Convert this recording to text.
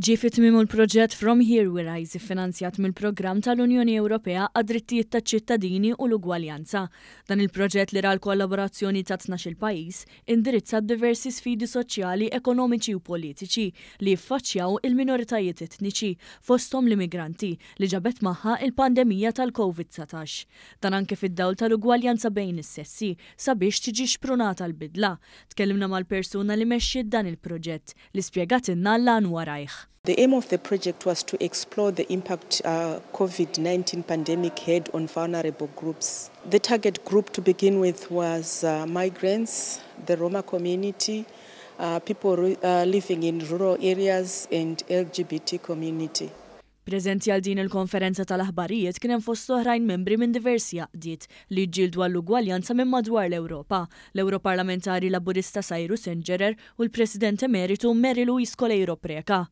Ġifit mimu l-proġett From Here We Rise finanzjat mill-programm tal-Unjoni Ewropea għad-drittijiet ta' ċittadini u l-ugwaljanza. Dan il-proġett li ra l-kollaborazzjoni ta' tnax-il pajis indirizza diversi sfidi soċjali, ekonomiċi u politiċi li jiffaċjaw il-minoritajiet etniċi fostom l-immigranti li ġabet maħħa il-pandemija tal-COVID-19. Dan anke fid-dawl tal-ugwaljanza bejn is-sessi sabiex tiġi xprunata l-bidla. Tkellimna mal-persuna li mexxi dan il-proġett li spjegatilna l anwarajħ The aim of the project was to explore the impact uh, COVID-19 pandemic had on vulnerable groups. The target group to begin with was uh, migrants, the Roma community, uh, people uh, living in rural areas and LGBT community. Prezenti għal din il-konferenza tal-aħbarijiet kien hemm fost oħrajn membri minn diversi jaqdiet li ġildu għall-ugwaljanza minn madwar l-Ewropa. L-Europarlamentari Laburista Sajru Senġerer u l-President Emeritu Merilu Iskole Preka.